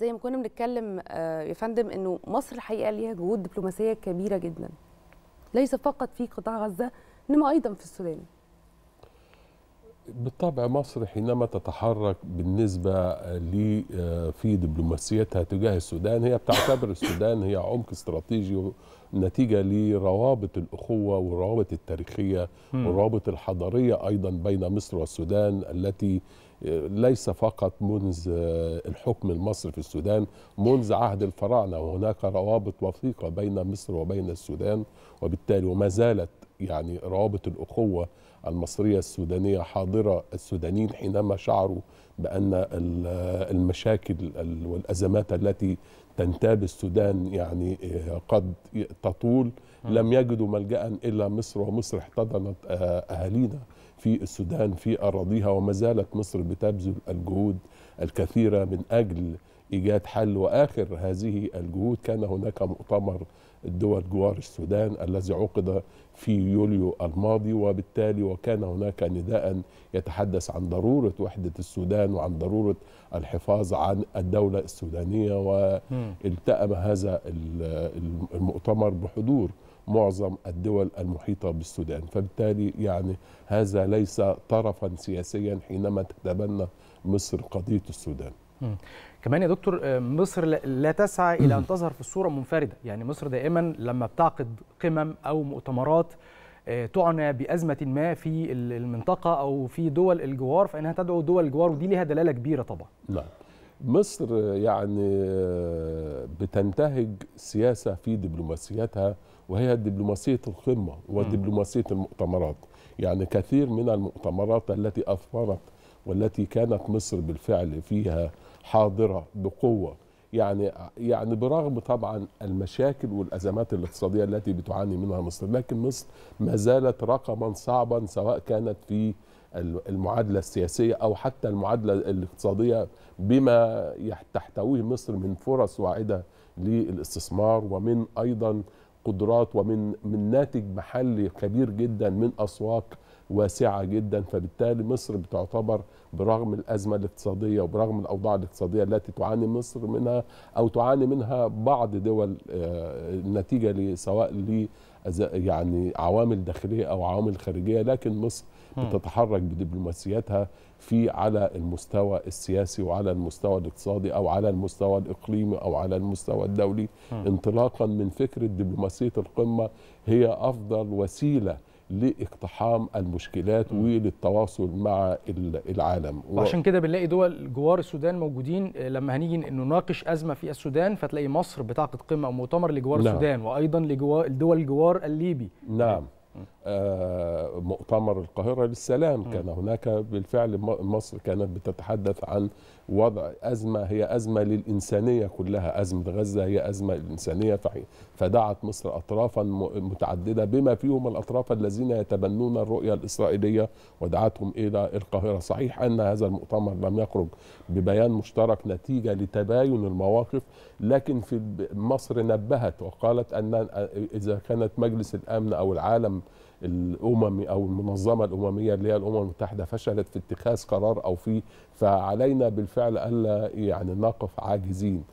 زي ما كنا بنتكلم آه، يا فندم انه مصر الحقيقه ليها جهود دبلوماسيه كبيره جدا ليس فقط في قطاع غزه انما ايضا في السودان بالطبع مصر حينما تتحرك بالنسبة ل آه، في دبلوماسيتها تجاه السودان هي بتعتبر السودان هي عمق استراتيجي نتيجة لروابط الأخوة والروابط التاريخية والروابط الحضارية أيضا بين مصر والسودان التي ليس فقط منذ الحكم المصري في السودان منذ عهد الفراعنة وهناك روابط وثيقة بين مصر وبين السودان وبالتالي وما زالت يعني روابط الأخوة المصرية السودانية حاضرة السودانيين حينما شعروا بأن المشاكل والأزمات التي تنتاب السودان يعني قد تطول لم يجدوا ملجأ إلا مصر ومصر احتضنت أهالينا في السودان في أراضيها وما زالت مصر بتبذل الجهود الكثيرة من أجل إيجاد حل وآخر هذه الجهود كان هناك مؤتمر الدول جوار السودان الذي عقد في يوليو الماضي وبالتالي وكان هناك نداء يتحدث عن ضرورة وحدة السودان وعن ضرورة الحفاظ عن الدولة السودانية والتأم هذا المؤتمر بحضور معظم الدول المحيطة بالسودان فبالتالي يعني هذا ليس طرفا سياسيا حينما تتبنى مصر قضية السودان كمان يا دكتور آه، مصر لا تسعى الى ان تظهر في الصوره منفرده يعني مصر دائما لما بتعقد قمم او مؤتمرات آه، تعنى بازمه ما في المنطقه او في دول الجوار فانها تدعو دول الجوار ودي لها دلاله كبيره طبعا نعم مصر يعني بتنتهج سياسة في دبلوماسيتها وهي دبلوماسيه القمه ودبلوماسيه المؤتمرات يعني كثير من المؤتمرات التي اثمرت والتي كانت مصر بالفعل فيها حاضره بقوه يعني يعني برغم طبعا المشاكل والازمات الاقتصاديه التي بتعاني منها مصر لكن مصر ما زالت رقما صعبا سواء كانت في المعادله السياسيه او حتى المعادله الاقتصاديه بما تحتويه مصر من فرص واعده للاستثمار ومن ايضا قدرات ومن من ناتج محلي كبير جدا من اسواق واسعه جدا فبالتالي مصر بتعتبر برغم الازمه الاقتصاديه وبرغم الاوضاع الاقتصاديه التي تعاني مصر منها او تعاني منها بعض دول آه، نتيجه سواء يعني عوامل داخليه او عوامل خارجيه لكن مصر بتتحرك بدبلوماسيتها في على المستوى السياسي وعلى المستوى الاقتصادي او على المستوى الاقليمي او على المستوى الدولي انطلاقا من فكره دبلوماسيه القمه هي افضل وسيله لاقتحام المشكلات وللتواصل مع العالم وعشان كده بنلاقي دول جوار السودان موجودين آه، لما هنيجي نناقش ازمه في السودان فتلاقي مصر بتعقد قمه او مؤتمر لجوار نعم. السودان وايضا لدول الجوار الليبي نعم آه، مؤتمر القاهرة للسلام كان هناك بالفعل مصر كانت بتتحدث عن وضع أزمة هي أزمة للإنسانية كلها أزمة غزة هي أزمة للإنسانية فدعت مصر أطرافا متعددة بما فيهم الأطراف الذين يتبنون الرؤية الإسرائيلية ودعتهم إلى القاهرة صحيح أن هذا المؤتمر لم يخرج ببيان مشترك نتيجة لتباين المواقف لكن في مصر نبهت وقالت أن آه، إذا كانت مجلس الأمن أو العالم الامم او المنظمه الامميه اللي هي الامم المتحده فشلت في اتخاذ قرار او في فعلينا بالفعل الا يعني نقف عاجزين